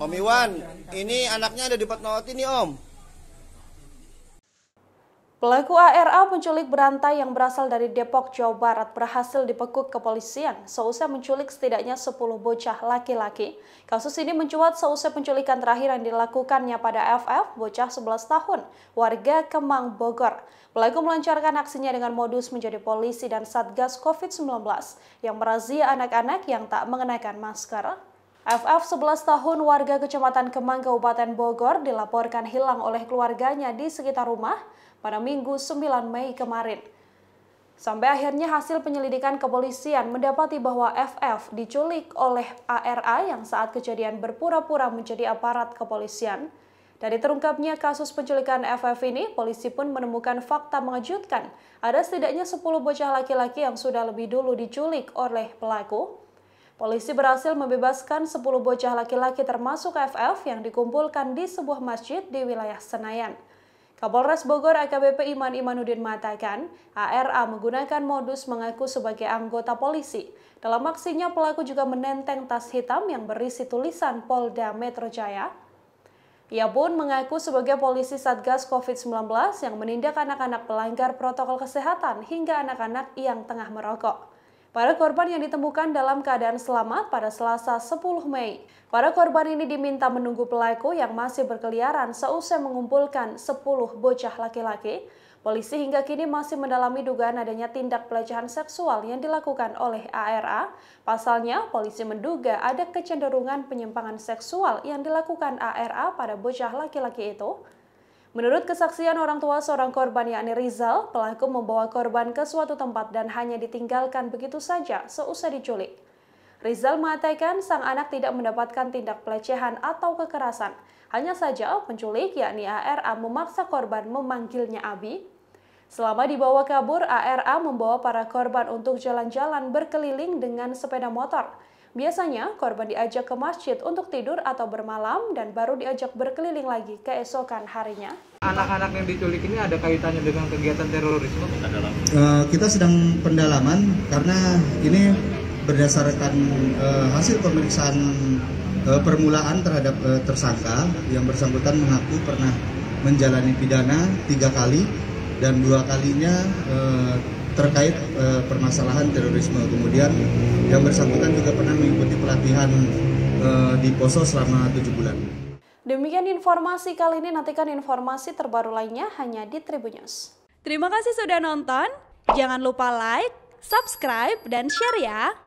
Om Iwan, ini anaknya ada di Fatmawati nih Om. Pelaku ARA menculik berantai yang berasal dari Depok, Jawa Barat berhasil dipekuk kepolisian seusai menculik setidaknya 10 bocah laki-laki. Kasus ini mencuat seusai penculikan terakhir yang dilakukannya pada FF, bocah 11 tahun, warga Kemang, Bogor. Pelaku melancarkan aksinya dengan modus menjadi polisi dan Satgas COVID-19 yang merazia anak-anak yang tak mengenakan masker FF 11 tahun warga Kecamatan Kemang Kabupaten Bogor dilaporkan hilang oleh keluarganya di sekitar rumah pada Minggu 9 Mei kemarin. Sampai akhirnya hasil penyelidikan kepolisian mendapati bahwa FF diculik oleh ARA yang saat kejadian berpura-pura menjadi aparat kepolisian. Dari terungkapnya kasus penculikan FF ini, polisi pun menemukan fakta mengejutkan. Ada setidaknya 10 bocah laki-laki yang sudah lebih dulu diculik oleh pelaku Polisi berhasil membebaskan 10 bocah laki-laki termasuk FF yang dikumpulkan di sebuah masjid di wilayah Senayan. Kapolres Bogor AKBP Iman Imanuddin mengatakan, ARA menggunakan modus mengaku sebagai anggota polisi. Dalam aksinya pelaku juga menenteng tas hitam yang berisi tulisan Polda Metro Jaya. Ia pun mengaku sebagai polisi Satgas COVID-19 yang menindak anak-anak pelanggar protokol kesehatan hingga anak-anak yang tengah merokok. Para korban yang ditemukan dalam keadaan selamat pada Selasa 10 Mei. Para korban ini diminta menunggu pelaku yang masih berkeliaran seusai mengumpulkan 10 bocah laki-laki. Polisi hingga kini masih mendalami dugaan adanya tindak pelecehan seksual yang dilakukan oleh ARA. Pasalnya, polisi menduga ada kecenderungan penyimpangan seksual yang dilakukan ARA pada bocah laki-laki itu Menurut kesaksian orang tua seorang korban yakni Rizal, pelaku membawa korban ke suatu tempat dan hanya ditinggalkan begitu saja seusai diculik. Rizal mengatakan sang anak tidak mendapatkan tindak pelecehan atau kekerasan. Hanya saja penculik yakni ARA memaksa korban memanggilnya Abi. Selama dibawa kabur, ARA membawa para korban untuk jalan-jalan berkeliling dengan sepeda motor. Biasanya, korban diajak ke masjid untuk tidur atau bermalam dan baru diajak berkeliling lagi keesokan harinya. Anak-anak yang diculik ini ada kaitannya dengan kegiatan terorisme? Uh, kita sedang pendalaman karena ini berdasarkan uh, hasil pemeriksaan uh, permulaan terhadap uh, tersangka yang bersangkutan mengaku pernah menjalani pidana tiga kali dan dua kalinya uh, terkait e, permasalahan terorisme. Kemudian yang bersangkutan juga pernah mengikuti pelatihan e, di Poso selama tujuh bulan. Demikian informasi kali ini, nantikan informasi terbaru lainnya hanya di Tribunnews. Terima kasih sudah nonton, jangan lupa like, subscribe, dan share ya!